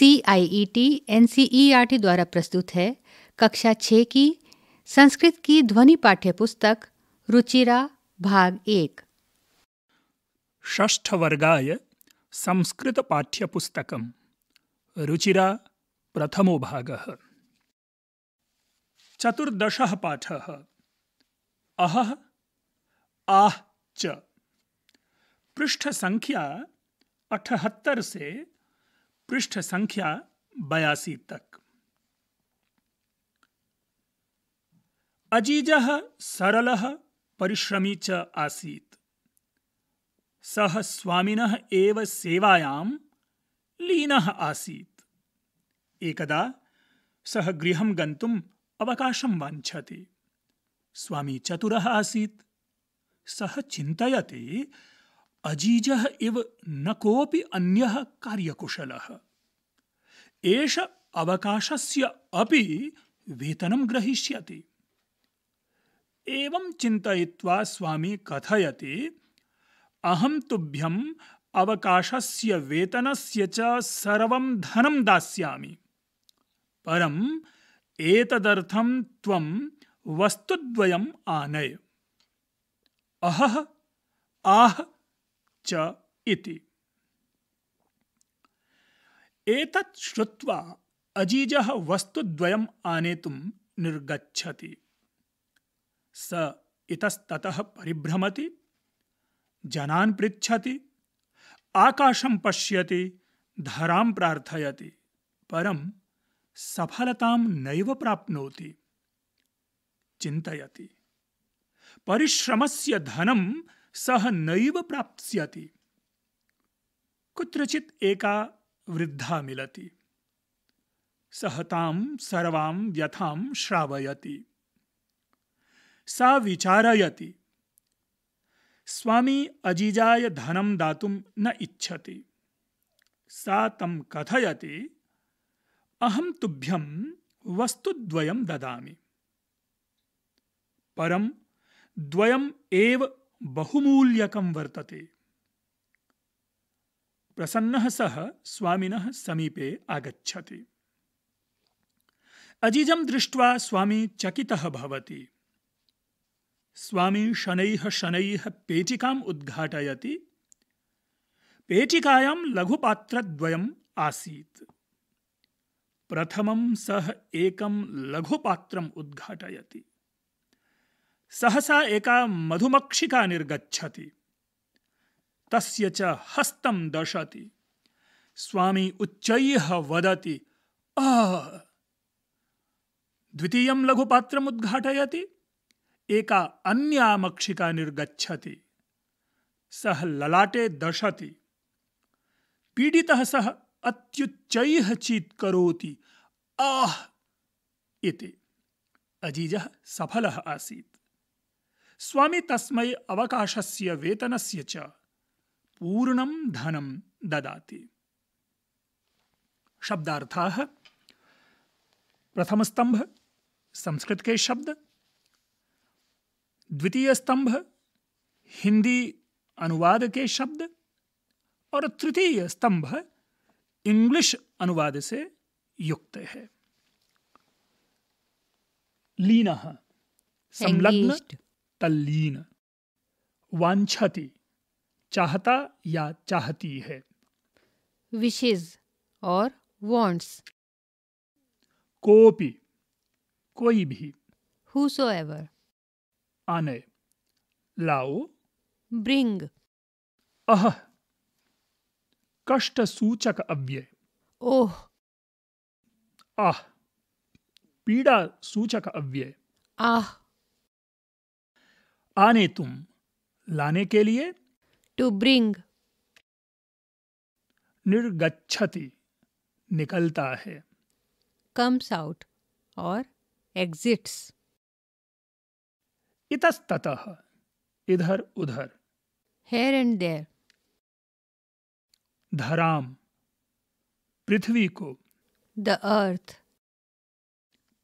C I E T N C E R T द्वारा प्रस्तुत है कक्षा छः की संस्कृत की ध्वनि पाठ्य पुस्तक रुचिरा भाग एक ष्ठ वर्गाय संस्कृत पाठ्य पुस्तक रुचिरा प्रथमो भाग चतुर्दश पाठ अह आह च पृष्ठ संख्या अठहत्तर से पृष्ठ संख्या बयासी तक अजीज सरल परिश्रमी च आसीत् सह स्वामीन एव सेवायां लीन आसीत् एकदा सह गृह गन्तुम् अवकाशं वाञ्छति स्वामी चतुर आसीत् सह चिन्तयति अजीजः इव न कोऽपि अन्यः कार्यकुशलः एष अवकाशस्य अपि वेतनं ग्रहीष्यति एवं चिन्तयित्वा स्वामी कथयति अहं तुभ्यम् अवकाशस्य वेतनस्य च सर्वं धनं दास्यामि परम् एतदर्थं त्वं वस्तुद्वयम् आनय अहः आह च इति एतत् श्रुत्वा अजीजः वस्तुद्वयम् आनेतुं निर्गच्छति स इतस्ततः परिभ्रमति जनान् पृच्छति आकाशं पश्यति धरां प्रार्थयति परं सफलतां नैव प्राप्नोति चिन्तयति परिश्रमस्य धनं सह नैव प्राप्स्यति कुत्रचित एका वृद्धा मिलती सहताम सर्वाम व्यथाम श्रावयति सा विचारयति स्वामी अजीजाय धनम दातुम न इच्छति सा तम कथयति अहम तुभ्यम वस्तुद्वयम ददामि परम द्वयम् एव बहुमूल्यकं वर्तते प्रसन्नः सः स्वामिनः समीपे आगच्छति अजीजं दृष्ट्वा स्वामी चकितः भवति स्वामी शनैः शनैः पेटिकाम् उद्घाटयति पेटिकायां लघुपात्रद्वयम् आसीत् प्रथमं सः एकं लघुपात्रम् उद्घाटयति सहसा एका मधुमक्षिका निर्गच्छति तस्य च हस्तं दशति स्वामी उच्चैः वदति आ द्वितीयं लघुपात्रम् उद्घाटयति एका अन्या मक्षिका निर्गच्छति सः ललाटे दशति पीडितः सः अत्युच्चैः चीत्करोति आह इति अजीजः सफलः आसीत् स्वामी तस्मै अवकाशस्य वेतनस्य च पूर्णं धनं ददाति शब्दार्थाः प्रथम स्तंभ संस्कृत के शब्द द्वितीय स्तंभ हिंदी अनुवाद के शब्द और तृतीय स्तंभ इंग्लिश अनुवाद से युक्त है लीन संलग्न तल्लीन वांछति चाहता या चाहती है विशेष और वॉन्ट्स कोपी कोई भी हुसोएवर आने लाओ ब्रिंग अह कष्ट सूचक अव्यय ओह आह पीड़ा सूचक अव्यय आह आने तुम लाने के लिए टू ब्रिंग निर्गच्छति निकलता है कम्स आउट और एग्जिट्स इतस्तत इधर उधर हेयर एंड देयर धराम पृथ्वी को द अर्थ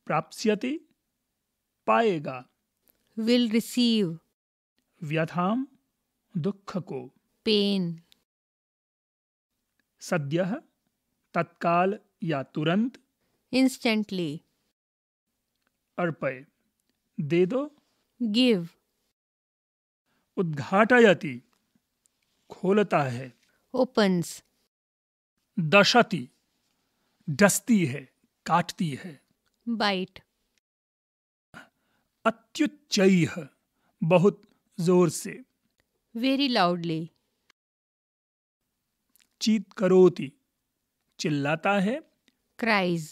प्राप्स्यति पाएगा विल रिसीव व्यथाम दुख को पेन सद्य तत्काल या तुरंत इंस्टेंटली अर्पय दे दो गिव उद्घाटयति खोलता है ओपन्स दशति डसती है काटती है बाइट अत्युच्च बहुत जोर से वेरी लाउडली चीत करोती चिल्लाता है क्राइज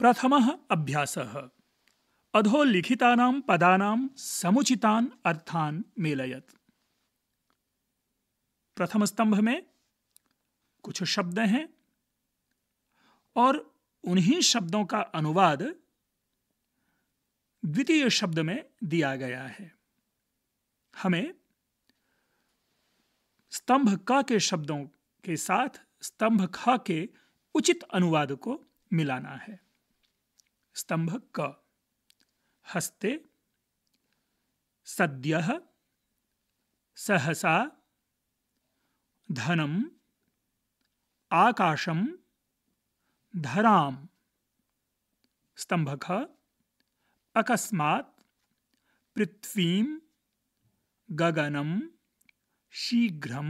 प्रथम अभ्यास अभ्यासः अधोलिखितानां पदा समुचिता अर्था मेलयत प्रथम स्तंभ में कुछ शब्द हैं और उन्हीं शब्दों का अनुवाद द्वितीय शब्द में दिया गया है हमें स्तंभ क के शब्दों के साथ स्तंभ ख के उचित अनुवाद को मिलाना है स्तंभ क हस्ते सद्य सहसा धनम आकाशम धराम स्तंभक अकस्मात् पृथ्वीं गगनम शीघ्र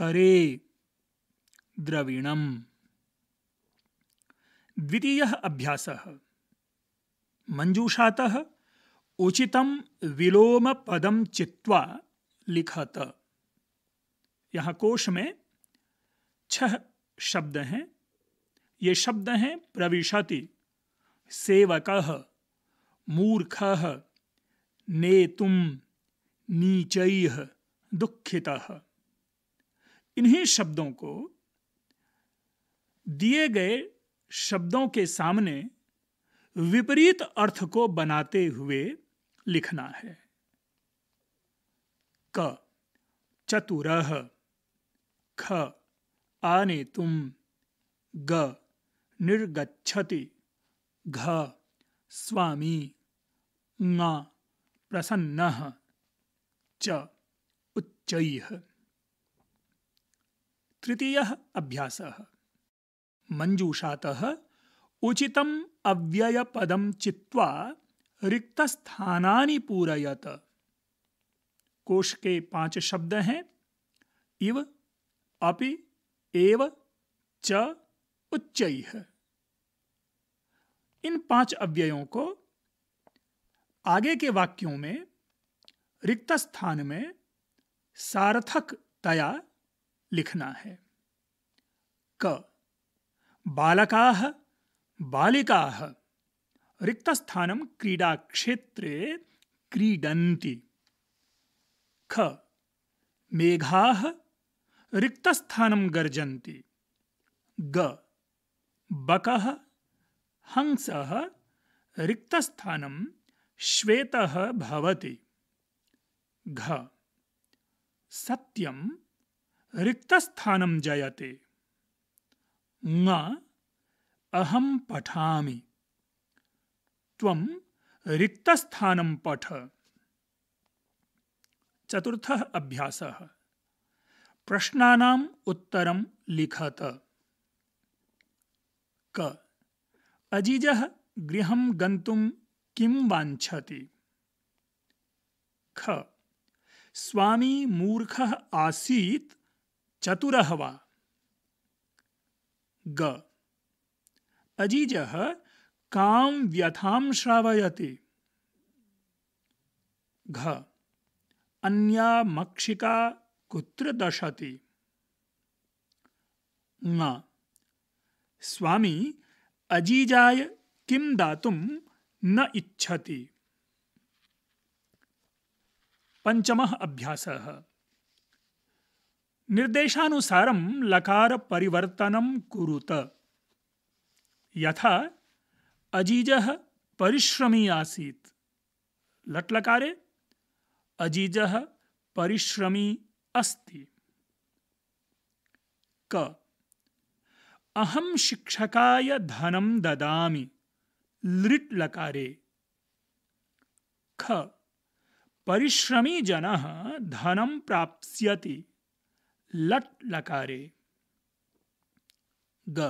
करे द्वितीय अभ्यास मंजूषात उचित विलोम पदम चित्वा लिखत यहाँ कोश में छह शब्द हैं ये शब्द हैं प्रविशति सेवक मूर्ख नेतुम नीच दुखित इन्हीं शब्दों को दिए गए शब्दों के सामने विपरीत अर्थ को बनाते हुए लिखना है क चतुर ख आने तुम ग निर्गछति घ स्वामी ङ प्रसन्न च उच्च तृतीय अभ्यास मञ्जूषातः उचित अव्ययपद चित्वा रिक्तस्थानानि पूरयत कोश के पांच शब्द हैं इव अपि एव च उच्च है इन पांच अव्ययों को आगे के वाक्यों में रिक्त स्थान में सार्थक तया लिखना है क बालका बालिका रिक्त स्थान क्रीडा क्षेत्रे क्रीडन्ति ख मेघा रिक्त स्थान गर्जन्ति ग बकः हंसः रिक्तस्थानं श्वेतः भवति घ सत्यं रिक्तस्थानं जयते ङ अहं पठामि त्वं रिक्तस्थानं पठ चतुर्थः अभ्यासः प्रश्नानाम् उत्तरं लिखत क अजीज गृह गंत किं ख स्वामी मूर्ख आसी चतुर वा ग अजीजः कां व्यथां श्रावयति घ अन्या मक्षिका कुत्र दशति ना स्वामी अजीजाय किं दातुं न इच्छति पंचमः अभ्यासः निर्देशानुसारं लकारपरिवर्तनं कुरुत यथा अजीजः परिश्रमी आसीत् लट्लकारे अजीजः परिश्रमी अस्ति क अहम शिक्षकाय धनम ददामि लिट लकारे ख परिश्रमी जन धनं प्राप्स्यति लट लकारे ग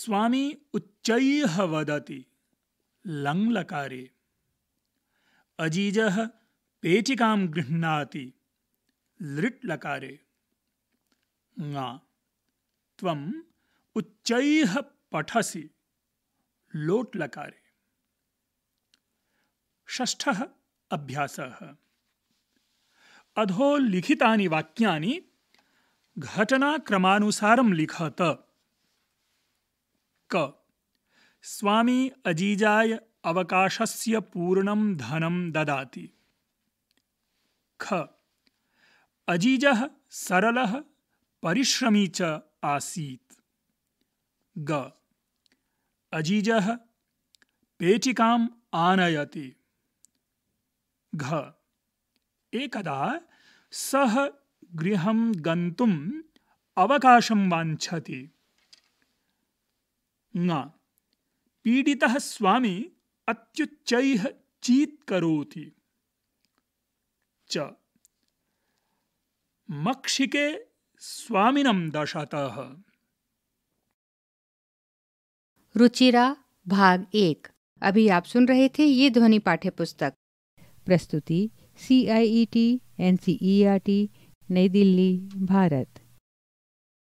स्वामी उच्च वदति लंग लकारे अजीज पेटिका गृह्णाति लृट् लकारे ङा त्वं उच्च पठसी लोट लकारे ष्ठ अभ्यास अधो लिखिता वाक्या घटनाक्रमानुसारं लिखत क स्वामी अजीजाय अवकाशस्य पूर्णं धनं ददाति ख अजीजः सरलः परिश्रमी च आसीत् ग अजीजः पेटिकाम् आनयति घ एकदा सः गृहं गन्तुम् अवकाशं वाञ्छति ङ पीडितः स्वामी अत्युच्चैः चीत्करोति च मक्षिके स्वामिनं दशतः रुचिरा भाग एक अभी आप सुन रहे थे ये ध्वनि पाठ्य पुस्तक प्रस्तुति C I E T N C E R T Nai Delhi Bharat